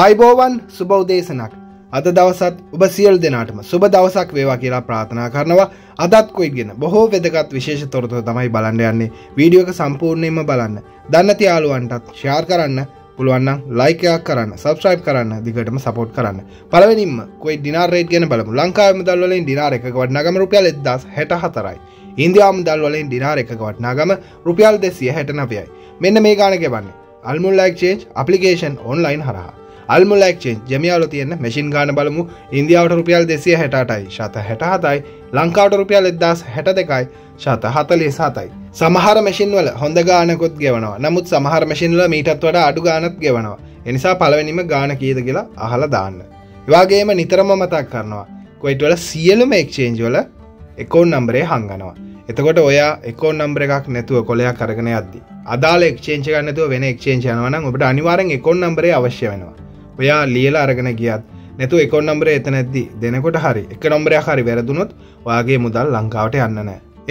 ආයිබෝවන් සුබෞදේශනක් අද දවසත් ඔබ සියල් දෙනාටම සුබ දවසක් වේවා කියලා ප්‍රාථනා කරනවා අදත් කොයි ගෙන බොහෝ වෙදගත් විශේෂ තොරතුර තමයි බලන්න යන්නේ වීඩියෝක සම්පූර්ණයෙන්ම බලන්න දන්නති යාළුවන්ටත් ෂාර් කරන්න පුළුවන්නම් ලයිකයක් කරන්න සබස්්‍රයිබ් කරන්න දිගටම සපෝට් කරන්න පලවෙනිම කොයි ඩිනාරේට ගෙන බලමු ලංකාවම දල්වලින් ඩිනාර එක වඩ්නාගම රුපියල් එදස් හැට හතරයි ඉන්දයාම දල්වලින් ඩිනාර එක වට්නාගම රුපියල් දෙසිය හැට නපයයි මෙන්න මේ ගාන ගෙබන්නේ අල්මුල්ලයික් චේච් අපපලිකේෂන් ඔන්ලයින් හරහා අල්මුලක්ෂේ ජමියාවල තියන්න මැසින් ගාන බලමු ඉන්දියාවට රුපියල් දෙසිය හැටයි ශත හැටහතයි ලංකාවට රුපියල් එදදාස් හැට දෙකයි ශත හතලේ සතයි සමහර මැසින්වල හොඳ ගානකොත් ගෙවනවා නමුත් සමහර මැසින්ල මීටත් වඩ අඩු ගානත් ගෙවනවා එනිසා පලවෙනිම ගාන කියද කියලා අහල දාන්න. ඉවාගේම නිතරම මතක් කරනවා කොයිටවල සියලුම එක්ෂේන්ජවල එකෝන් නම්බරේ හංගනවා. එතකොට ඔයා එකෝ නම්බර එකක් නැතුව කොලයක් කරගෙන අද අදාල එක්ෂේච ගන්නතුව වෙන එක්ෂේචයනවන ඔබට අනිවාරෙන් එකෝන් නම්බරේ අවශ්‍ය වෙනවා ඔයා ලියල අරගෙන ගියත් නැතු එක නම්බර එතනැද්දි දෙනකොට හරි එක නොම්බරය හරි වැරදුනොත් වගේ මුදල් ලංකාවට යන්න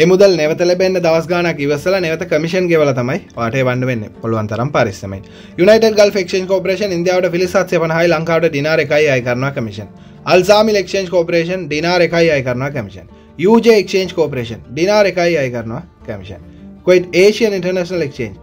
ඒ මුදල් නැවත ලැබෙන්න්න දවස්ගානක් ඉවසල නැවත කමිෂන් ගෙවල තමයි වාටේ වන්න වෙන්න පොළුවන්තරම් පරිස්සම ුනට ගල් ක්ෂන් කෝපරේෂන් ඉන්දියාවට පිලිසත්ය පනහයි ලංකාවට දිනාර එකයි අය කරන කමිෂන් අල්සාමි ලක්ෂන් කෝපරේෂන් දිනාර එකයි අය කරන කමිෂන් යජ ක්ෂන් කෝපරේෂන් දිනාර එකයි අය කරනවා කමිෂන් කොයිට ඒෂන් ඉන්ටර්නශනල් ක්ෂන්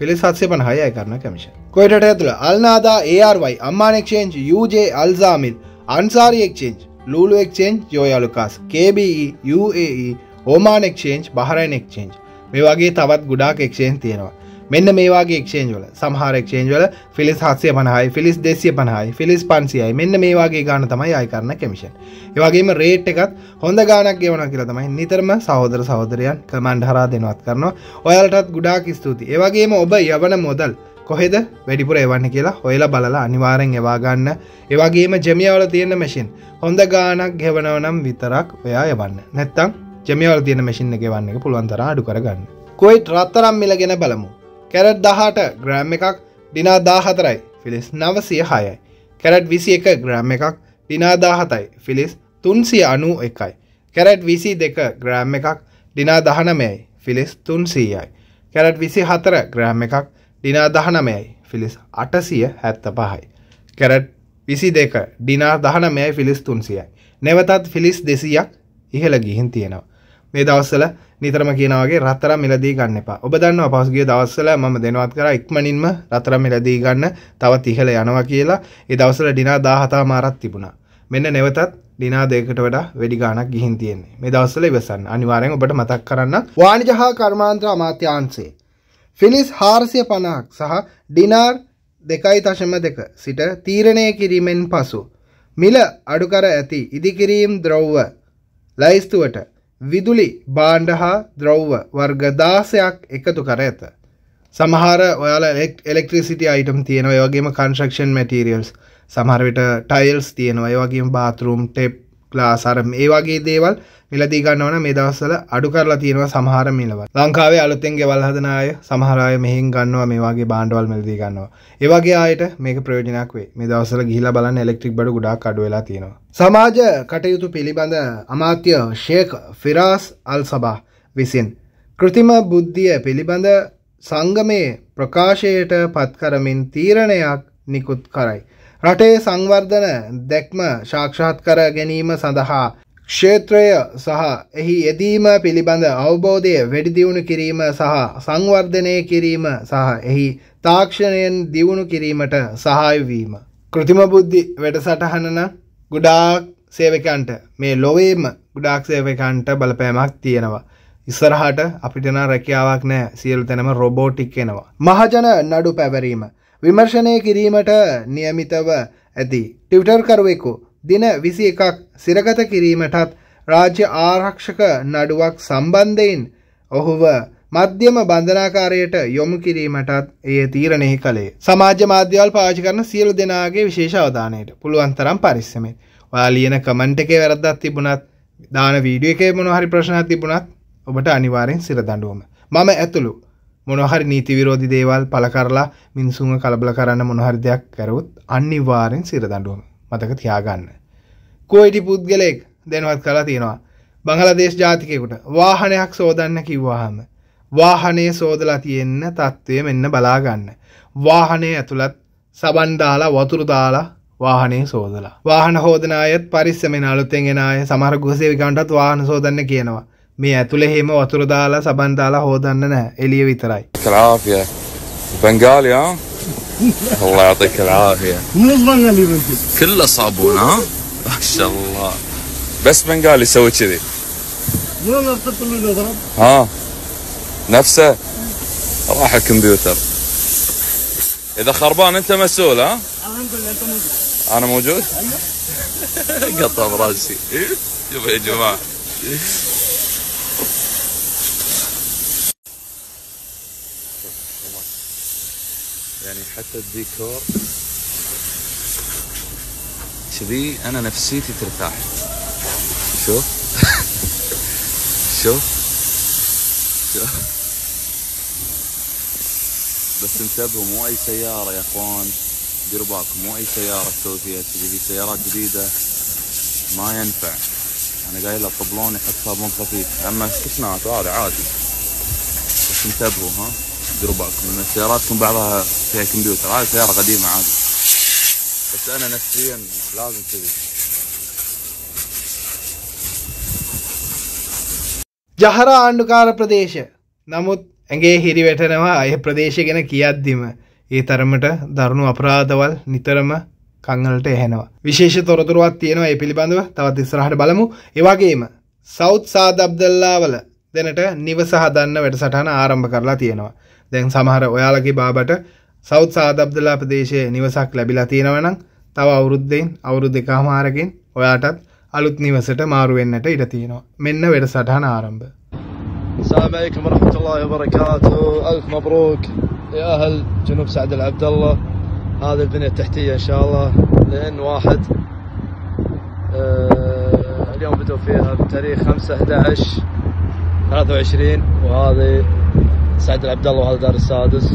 පිලිසත්ය පනහයි අය කරන කමිෂන් ಕೊಯ್ಟಟ ಎತ್ತುಲ ಅಲ್ನಾದಾ A R Y Amman exchange U J ಅಲ್ ಜಾಮಿದ್ Ansari exchange Lulu exchange Joyalukkas K B E U A E ඕමාන එක්ෂේන්ච් බහරයින් එක්ෂේන්ච් මේ වගේ තවත් ගුඩාක් එක්ෂේන් තියෙනවා මෙන්න මේ වගේ එක්ෂේන්ජ් වල සමහර එක්ෂේන්ජ් වල ෆිලිස් හත්සය පනහයි ෆිලිස් දෙසිය පනහයි ෆිලිස් පන්සියයි මෙන්න මේ වගේ ගාන තමයි අය කරන කමිෂන් ඒවගේම රේට් එකත් හොඳ ගානක් ගෙවන කියලා තමයි නිතරම සහෝදර සහෝදරයන් කමන්ඩ හරා දෙනවත් කරනවා ඔයාලටත් ගුඩාක් ස්තුති ඒවගේම ඔබ යවන මොදල් කොහෙද වැඩිපුර එවන්න කියලා හොයලා බලලා අනිවාරෙන් එවාගන්න ඒවගේම ජෙමියවල තියෙන මෙසින් හොඳ ගානක් ගෙවනවනම් විතරක් ඔයා එවන්න නැත්තම් ජෙමියවල තියෙන මෙසින් එකවන්න එක පුළුවන්තර අඩු කරගන්න කොයිට් රත්තරම් මිලගෙන බලමු කැරට් දහට ග්‍රෑම් එකක් ඩිනා දාහතරයි ෆිලිස් නවසිය හයයි කැරට් විසි එක ග්‍රෑම් එකක් ඩිනාදාහතයි ෆිලිස් තුන්සිය අනු එකයි කැරට් විසි දෙක ග්‍රෑම් එකක් ඩිනා දහනමයයි ෆිලිස් තුන්සීයයි කැරට් විසි හතර ග්‍රෑම් එකක් ඩිනා දහනමයයි ෆිලිස් අටසිය හැත්ත පහයි. කැරට් විසි දෙක ඩිනා දහනමයයි ෆිලිස් තුන්සියයි. නැවතත් ෆිලිස් දෙසියක් ඉහළ ගිහින් තියෙනවා. මේ දවස්සල නිතරම කියනවගේ රත්තර මිලදී ගන්න එපා ඔබ දන්න පහුගේ දවස්සල ම දෙනවත් කර ඉක්මනින්ම රතර මිලදී ගන්න තවත් ඉහළ යනවා කියලා ඒ දවසල ඩිනා දාහතා මාරත් තිබුණා. මෙන්න නැවතත් දිනා දෙකට වඩා වැඩි ගාණක් ගිහින් තියෙන්නේ. මේ දවස්වල ඉවසන්න. අනිවාර්යෙන් ඔබට මතක් කරන්න වාණිජ හා කර්මාන්ත අමාත්‍යාංශයේ ෆිලිස් හාරසිය පණහක් සහ ඩිනාර් දෙකයි තශම දෙක සිට තීරණය කිරීමෙන් පසු. මිල අඩුකර ඇති ඉදිකිරීම් ද්‍රව්ව ලයිස්තුවට විදුලි බාණ්ඩ හා ද්‍රව්ව වර්ග දාසයක් එකතු කර ඇත. සමහර ඔයාල එලෙක්ට්‍රිසිටි අයිටම් තියෙනවය වගේම කන්ශක්ෂන් මැටීරියල්ස් සමහරවිට ටයිල්ස් තියෙනවය වගේ බාතරුම් ටෙප් ලාසර ඒ වගේ දේවල් මිලදී ගන්නවන මේ දවස්සල අඩු කරලා තියෙනවා සමහර මිලව ලංකාවේ අලුතෙන් ගෙවල් හදන අය සමහර අය මෙහෙන් ගන්නවා මේ වගේ බාණ්ඩවල් මිලදී ගන්නවා ඒ වගේ අයට මේක ප්‍රයෝජනක් වේ මේ දවස්වල ගිහිලා බලන්න ඉලෙක්ට්‍රික් බඩු ගොඩාක් අඩු වෙලා තියෙනවා සමාජ කටයුතු පිළිබඳ අමාත්‍ය ෂේක් ෆිරාස් අල් සබා විසින් કૃතිම බුද්ධිය පිළිබඳ සංගමයේ ප්‍රකාශයට පත් කරමින් තීරණයක් නිකුත් කරයි රටේ සංවර්ධන දැක්ම ශාක්ෂාත් කර ගැනීම සඳහා ක්ෂේත්‍රය සහ එහි යෙදීම පිළිබඳ අවබෝධය වැඩිදියුණු කිරීම සහ සංවර්ධනය කිරීම සහ එහි තාක්ෂණයෙන් දියුණු කිරීමට සහායවීම. කෘතිම බුද්ධි වැඩසටහනන ගුඩාක් සේවකන්ට මේ ලොවේම ගුඩාක් සේවකන්ට බලපෑමක් තියෙනවා. ඉස්සරහට අපිටන රැකියාවක් නෑ සියල් තැනම රොබෝටික් එනවා. මහජන නඩු පැවරීම. විමර්ශනය කිරීමට නියමිතව ඇති. ටිවිටර්කරුවෙකු දින විසි එකක් සිරගත කිරීමටත් රාජ්‍ය ආරක්ෂක නඩුවක් සම්බන්ධයෙන් ඔහුව මධ්‍යම බන්ධනාකාරයට යොමු කිරීමටත් ඒ තීරණය කළේ සමාජ මාධ්‍යවල් පාචි කරන සියලු දෙනාගේ විශේෂ අවධානයට පුළුවන්තරම් පරිස්සමෙන් ඔයා ලියන කමෙන්ට් එකේ වැරද්දක් තිබුණත් දාන වීඩියෝ එකේ මොනවා හරි ප්‍රශ්නයක් තිබුණත් ඔබට අනිවාර්යෙන් සිර දඬුවම මම ඇතුළු මොනහරි නීති විරෝධි දේවල් පල කරලා මිනිසුන් කලබල කරන්න මොනහරි දෙයක් කරුත් අනිවාරෙන් සිරදඩුවම මතක තියාගන්න. කෝයිටි පුද්ගලෙක් දෙනවත් කලා තියෙනවා. බංහලදේශ ජාතිකයකුට වාහනයක් සෝදන්න කිව්වාහම. වාහනේ සෝදලා තියෙන්න තත්ත්වය මෙන්න බලාගන්න. වාහනේ ඇතුළත් සබන්ඩාලා වතුරුදාලා වාහනේ සෝදලා. වාහන හෝදනායත් පරිස්සමෙන අලුත්තෙන් එෙන අය සමහර ගුසේවිකන්ටත් වාහන සෝදන්න කියනවා. මේ ඇතුලේ හැම වතුර දාලා සබන් දාලා හොදන්න නැහැ. එළිය විතරයි. කලාපිය. الله يعطيك العافية من كله صابون ها ما شاء الله بس بنغالي يسوي كذي ها نفسه راح الكمبيوتر اذا خربان انت مسؤول ها؟ أنا موجود انا موجود؟ ايوه قطع براسي شوف يا جماعه حتى الديكور كذي انا نفسيتي ترتاح شوف شوف شوف بس انتبهوا مو اي سياره يا اخوان ديروا بالكم مو اي سياره تسوي فيها كذي في سيارات جديده ما ينفع انا قايل له طبلون يحط صابون خفيف اما شفناه هذا عادي بس انتبهوا ها ديروا بالكم لان سياراتكم بعضها فيها كمبيوتر هذه سياره قديمه عادي بس انا نفسيا لازم كذي ජහර ආණ්ඩුකාර ප්‍රදේශ නමුත් ඇගේ හිරිවැටනවා අය ප්‍රදේශ ගැන කියද්දිම ඒ තරමට දරුණු අපරාධවල් නිතරම කංගලට එහැනවා විශේෂ තොරතුරුවත් තියෙනවා ඒ පිළිබඳව තවත් ඉස්සරහට බලමු ඒවාගේම සෞත් සාධබ්දල්ලාවල දෙනට නිවස හදන්න වැඩසටහන ආරම්භ කරලා තියෙනවා දැන් සමහර ඔයාලගේ බාබට සෞත් සාධබ්දලා ප්‍රදේශය නිවසක් ලැබිලා තියෙනවනම් තව අවුරුද්දෙන් අවුරුදු දෙකහමාරකින් ඔයාටත් අලුත් නිවසට මාරුවෙන්නට ඉඩ තියෙනවා. මෙන්න වැඩසටහන ආරම්භ. السلام عليكم ورحمة الله وبركاته ألف مبروك يا أهل جنوب سعد العبد الله هذه البنية التحتية إن شاء الله لأن واحد اليوم بدوا فيها بتاريخ 5 11 23 وهذه سعد العبد الله وهذا دار السادس ألف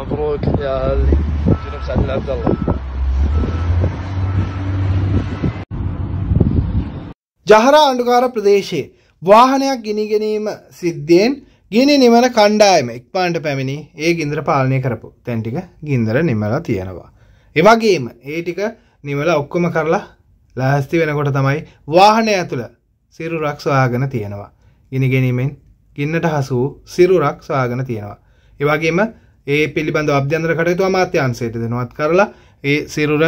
مبروك يا أهل جنوب سعد العبد الله ජහරා අඩුකාර ප්‍රදේශයේ වාහනයක් ගිනිගැනීම සිද්ධියෙන් ගිනි නිමල කණ්ඩායම එක්පාන්ට පැමිණි ඒ ගින්දර පාලනය කරපු තැන්ටික ගින්දර නිමලා තියෙනවා. එවගේම ඒ ටික නිමල ඔක්කොම කරලා ලහස්ති වෙනකොට තමයි වාහනය ඇතුළ සිරුරක් සොයාගෙන තියෙනවා. ගිනිගැනීමෙන් ගින්නට හසු සිරුරක් සොයාගෙන තියෙනවා. ඒ වගේම ඒ පිළිබඳව අභ්‍යන්තර කටයුතු අමාත්‍යාංශයට දෙනවත් කරලා ඒ සිරුර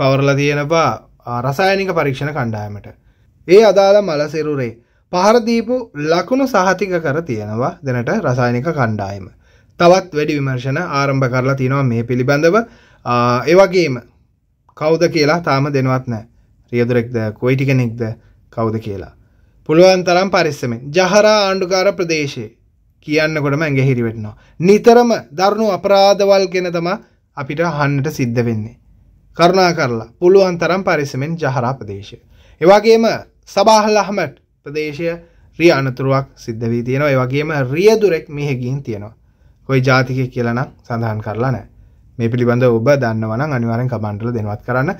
පවරලා තියෙනවා රසායනික පරීක්ෂණ කණ්ඩායමට. ඒ අදාළ මල සිරුරේ පහර දීපු ලකුණු සහතික කර තියෙනවා දැනට රසායනික කණ්ඩායම. තවත් වැඩි විමර්ශන ආරම්භ කරලා තියෙනවා මේ පිළිබඳව. ඒ වගේම කවුද කියලා තාම දෙනවත් නැහැ. රියදුරෙක්ද කොයිටි කෙනෙක්ද කවුද කියලා. පුළුවන් තරම් පරිස්සමෙන් ජහරා ආණ්ඩුකාර ප්‍රදේශයේ කියන්නකොටම ඇඟහිරි වෙටනවා. නිතරම දරුණු අපරාධවල් ගැන තමයි අපිට අහන්නට සිද්ධ වෙන්නේ. කරුණා කරලා පුළුවන් තරම් පරිස්සමෙන් ජහරා ප්‍රදේශය. ඒ වගේම සබාහල් අහමඩ් ප්‍රදේශය රිය අනතුරුවක් සිද්ධ වී තියෙනවා. ඒ වගේම රියදුරෙක් මෙහෙගින් තියෙනවා. કોઈ ජාතිකයෙක් කියලා නම් සඳහන් කරලා නැහැ. මේ පිළිබඳව ඔබ දන්නවා නම් අනිවාර්යෙන් කමෙන්ට් වල දෙනවත් කරන්න.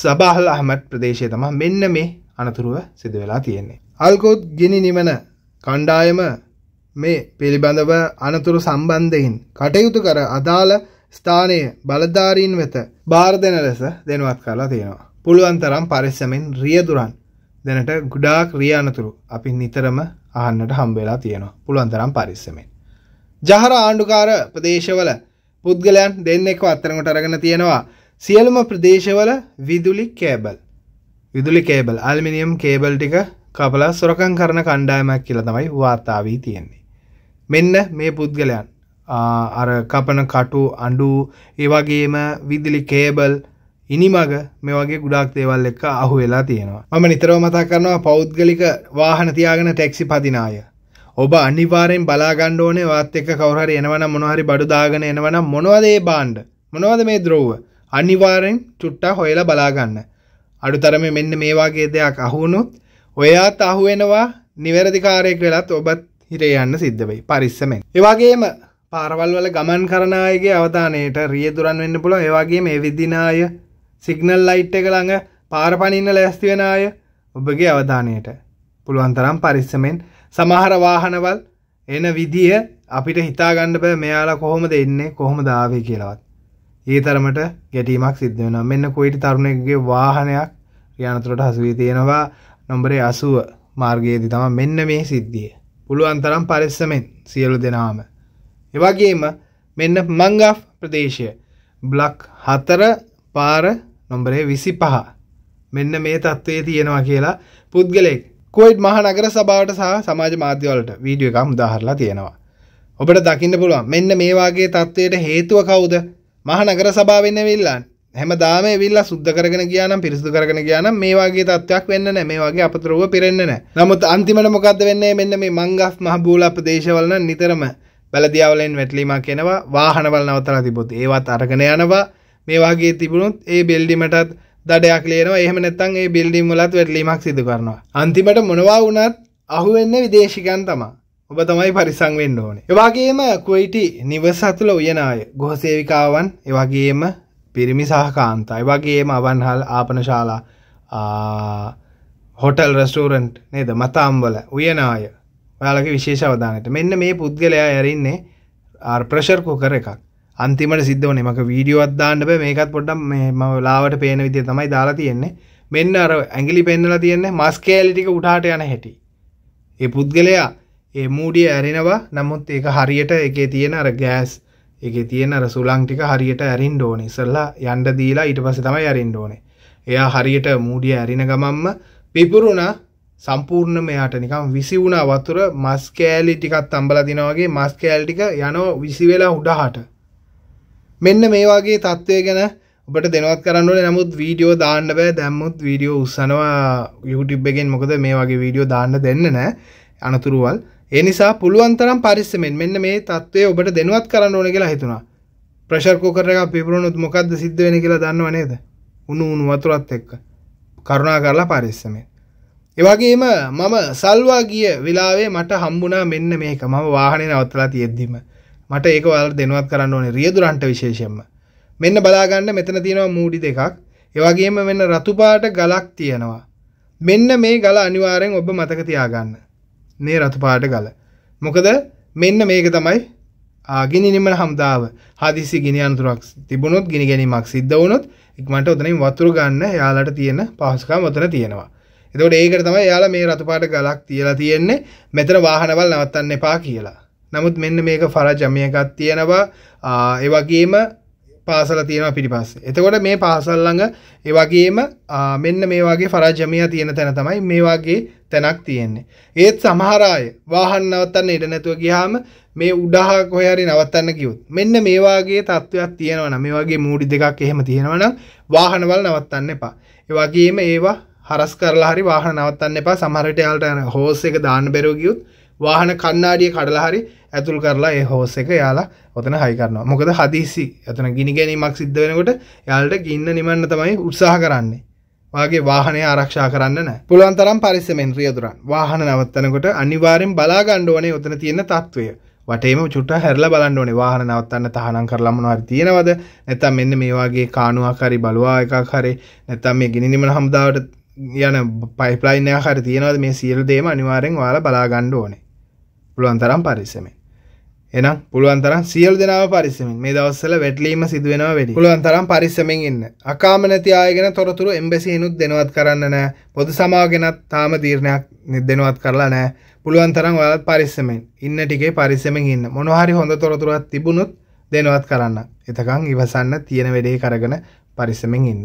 සබාහල් අහමඩ් ප්‍රදේශය තමයි මෙන්න මේ අනතුරුව සිදු වෙලා තියෙන්නේ. අල්ගොත් ගිනි නිමන කණ්ඩායම මේ පිළිබඳව අනතුරු සම්බන්ධයෙන් කටයුතු කර අදාළ ස්ථානයේ බලධාරීන් වෙත බාර දෙන ලෙස දෙනවත් කරලා තියෙනවා. පුළුවන් තරම් පරිස්සමෙන් රියදුරන් දැනට ගොඩාක් රිය අනතුරු අපි නිතරම අහන්නට හම්බ වෙලා තියෙනවා. පුළුවන් තරම් පරිස්සමෙන්. ජහර ආණ්ඩුකාර ප්‍රදේශවල පුද්ගලයන් දෙන්නෙක්ව අත්තරකට අරගෙන තියෙනවා. සියලුම ප්‍රදේශවල විදුලි කේබල් විදුලි කේබල් ඇල්මිනියම් කේබල් ටික කපලා සොරකං කරන කණ්ඩායමක් කියලා තමයි වාර්තාාවී තියෙන්නේ. මෙන්න මේ පුද්ගලයන් අර කපන කටු අඩු ඒවගේම විදිලි කේබල් ඉනිමග මේ වගේ ගුඩක් දේවල් එක්ක අහු වෙලා තියෙනවා මම නිතරව මතා කරනවා පෞද්ගලික වාහන තියාගෙන ටැක්සි පදිනාය ඔබ අනිවාරෙන් බලාගණ්ඩ ඕනේ වාත් එක්ක කවුරහරි එනවනම් මොනහරි බඩු දාගෙන එනවනම් මොනවද ඒ බාණ්ඩ මොනවද මේ ද්‍රෝව අනිවාරෙන් චුට්ටා හොයලා බලාගන්න අඩුතරම මෙන්න මේ වගේ දෙයක් අහුනොත් ඔයාත් අහුවෙනවා නිවැරදිකාරයෙක් වෙලත් ඔබත් හිරේ යන්න සිද්ධවෙයි පරිස්සමෙන්. ඒවාගේම පාරවල් වල ගමන් කරනායගේ අවධානයට රියදුරන් වෙන්න පුළ ඒවාගේ මේ විදිනාය සිගනල් ලයිට් එක ළඟ පාරපනින්න ලැස්තිවෙනය ඔබගේ අවධානයට පුළුවන්තරම් පරිස්සමෙන් සමහර වාහනවල් එන විදිය අපිට හිතාගන්න බෑ මෙයාලා කොහොම දෙන්නේ කොහොම දාවේ කියලවත්. ඒ තරමට ගැටීමක් සිද්ධ වෙනවා මෙන්න කොයිට තරුණෙක්ගේ වාහනයක් ්‍රියනතුරට හසුවී තියෙනවා නොම්බරේ අසුව මාර්ගයේදී තම මෙන්න මේ සිද්ධිය පුළුවන් තරම් පරිස්සමෙන් සියලු දෙනාම. එවගේම මෙන්න මංගා ප්‍රදේශය බ්ලක් හතර පාර නොම්බරේ විසි පහ මෙන්න මේ තත්ත්වයේ තියෙනවා කියලා පුද්ගලෙක් කොයිට් මහනගර සභාවට සහ සමාජ මාධ්‍යවලට වීඩියෝ එකක් උදාහරලා තියෙනවා. ඔබට දකින්න පුළුවන් මෙන්න මේවාගේ තත්ත්වයට හේතුව කවුද මහනගර සභාවෙන්න විල්ලන් හැමදාම විල්ලා සුද්ද කරගෙන කියනම් පිරිසුදු කරගෙන කියනම් මේ වගේ තත්ත්වයක් වෙන්න නෑ මේ වගේ අපතරුව පිරෙන්න නෑ. නමුත් අන්තිමට මොකද්ද වෙන්නේ මෙන්න මේ මංගස් මහ බූල ප්‍රදේශවල නම් නිතරම බැලදියාවලෙන් වැටලීමක් එනවා වාහනවල නවතලා තිබොත් ඒවත් අරගෙන යනවා මේ වගේ තිබුණොත් ඒ බෙල්ඩිමටත් දඩයක් ලියනවා එහෙම නැත්නම් ඒ බිල්ඩින් වලත් වැටලීමක් සිදු කරනවා. අන්තිමට මොනවා වුණත් අහුවෙන්නේ විදේශිකයන් තමයි. ඔබ තමයි පරිසං වෙන්න ඕනේ. ඒ වගේම කුවේටි නිවස ඇතුළ උයන අය ගෘහසේවිකාවන් ඒ වගේම පිරිමි සහ කාන්තයි වගේම අවන්හල් ආපනශාලා හොටල් රස්ටෝරන්ට් නේද මතාම්වල උයනාය ඔයාලගේ විශේෂ අවධානයට මෙන්න මේ පුද්ගලයා යරින්නේ ආර්ප්‍රශර් කුකර එකක් අන්තිමට සිද්ධ වනේ මක වීඩියෝවත් දාන්න බෑ මේකත් පොඩ්ඩක් මේ මම ලාවට පේන විදිය තමයි දාලා තියෙන්නේ මෙන්න අර ඇඟිලි පෙන්නලා තියෙන්නේ මස්කෑලි ටික උඩහාට යන හැටි ඒ පුද්ගලයා ඒ මූඩිය ඇරෙනවා නමුත් ඒක හරියට එකේ තියෙන අර ගෑස් එක තියෙන රසුලං ටික හරියට ඇරින් ඩෝන ඉසල්ලා යන්ඩ දීලා ඊට පස තමයි ඇරින් ඩෝනේ එයා හරියට මූඩිය ඇරින ගමම්ම පිපුරුණ සම්පූර්ණ මෙයාට නිකම් විසි වුණ වතුර මස් කෑලි ටිකත් අම්බල දිනවගේ මස් කෑල්ටික යනෝ විසිවෙලා උඩහට මෙන්න මේ වගේ තත්ත්වය ගැන ඔබට දෙනවත් කරන්නන නමුත් වීඩියෝ දාන්න බෑ දැම්මුත් වීඩියෝ උත්සනවා යුටිබ් එකෙන් මොකද මේ වගේ වීඩියෝ දාන්න දෙන්න නෑ අනතුරුවල් එනිසා පුළුවන්තරම් පරිස්සමෙන් මෙන්න මේ තත්ත්වය ඔබට දෙනුවත් කරන්න ඕන කියලා හිතුණා. ප්‍රෙෂර් කුකර් එකක් පිපුරුණොත් මොකද්ද සිද්ධ වෙන්නේ කියලා දන්නව නේද? උණු උණු වතුරත් එක්ක. කරුණා කරලා පරිස්සමෙන්. ඒ වගේම මම සල්වා ගිය වෙලාවේ මට හම්බුණා මෙන්න මේක. මම වාහනේ නවත්තලා තියෙද්දිම මට ඒක ඔයාලට දෙනුවත් කරන්න ඕනේ රියදුරන්ට විශේෂයෙන්ම. මෙන්න බලාගන්න මෙතන තියෙනවා මූඩි දෙකක්. ඒ වගේම මෙන්න රතු පාට ගලක් තියෙනවා. මෙන්න මේ ගල අනිවාර්යෙන් ඔබ මතක තියාගන්න. මේ රතුපාට ගල. මොකද මෙන්න මේක තමයි ආගිනි නිමන හමුදාව හදිසි ගිනි අනතුරක් තිබුණොත් ගිනි ගැනීමක් සිද්ධ වුණොත් ඉක්මනට උතනින් වතුර ගන්න එයාලට තියෙන පහසුකම් උතන තියෙනවා. එතකොට ඒකට තමයි එයාලා මේ රතුපාට ගලක් තියලා තියෙන්නේ මෙතන වාහනවල් නවත්තන්න එපා කියලා. නමුත් මෙන්න මේක ෆරජ මේකක් තියෙනවා ඒ වගේම පාසල තියෙන පිරිපස්සේ. එතකොට මේ පාසල් ළඟ ඒ වගේම මෙන්න මේ වගේ ෆරාජමියා තියෙන තැන තමයි මේ වගේ තැනක් තියෙන්නේ. ඒත් සමහර අය වාහන නවත්තන්න ඉඩ නැතුව ගියාම මේ උඩහ කොහේ හරි නවත්තන්න කිව්වොත් මෙන්න මේ වගේ තත්ත්වයක් තියෙනවා නම් මේ වගේ මූඩි දෙකක් එහෙම තියෙනවා නම් වාහනවල නවත්තන්න එපා. ඒ වගේම ඒවා හරස් කරලා හරි වාහන නවත්තන්න එපා. සමහර විට යාලට හෝස් එක දාන්න බැරුව ගියොත් වාහන කණ්ණාඩිය කඩලා හරි ඇතුල් කරලා ඒ හෝස එක යාලා ඔතන හයිකරනවා මොකද හදිසි ඇතන ගිනි ගැනීමක් සිද්ධ වෙනකොට යාලට ගින්න නිමන්න තමයි උත්සාහ කරන්නේ වගේ වාහනය ආරක්ෂා කරන්න නෑ පුළුවන් තරම් පරිස්සමෙන් රියදුරන් වාහන නවත්තනකොට අනිවාරෙන් බලාගණ්ඩ ඕනේ ඔතන තියෙන තත්ත්වය වටේම චුට්ට හැරලා බලන්න ඕනේ වාහන නවත්තන්න තහනම් කරලා මොනවද තියෙනවද නැත්නම් මෙන්න මේ වගේ කාණුවක් හරි බලුවා එකක් හරි නැත්නම් මේ ගිනි නිමන හමුදාවට යන පයිප්ලයින් එකක් හරි තියෙනවද මේ සියලු දේම අනිවාරෙන් ඔයාලා බලාගණ්ඩ ඕනේ පුළුවන් තරම් පරිස්සමෙන් එනම් පුළුවන්තරම් සියල් දෙනාව පරිස්සමෙන් මේ දවස්සල වැටලීම සිදුවෙනවා වැඩි පුළුවන්තරම් පරිස්සමෙන් ඉන්න අකාම නැති ආයගෙන තොරතුරු එම්බැසි හිනුත් දෙනවත් කරන්න නෑ පොදු සමාවගෙනත් තාම තීරණයක් දෙනවත් කරලා නෑ පුළුවන් තරම් ඔයාලත් පරිස්සමෙන් ඉන්න ටිකේ පරිස්සමෙන් ඉන්න මොනහරි හොඳ තොරතුරක් තිබුණොත් දෙනවත් කරන්න. එතකං ඉවසන්න තියෙන වැඩේ කරගෙන පරිස්සමෙන් ඉන්න.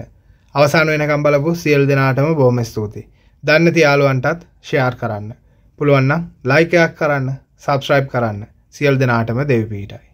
අවසාන වෙනකම් බලපු සියලු දෙනාටම බොහොම ස්තුතියි. දන්න තියාලුවන්ටත් ෂෙයාර් කරන්න. පුළුවන් නම් ලයික් එකක් කරන්න, subscribe කරන්න. සියල් දෙනාටම දෙවපීටයි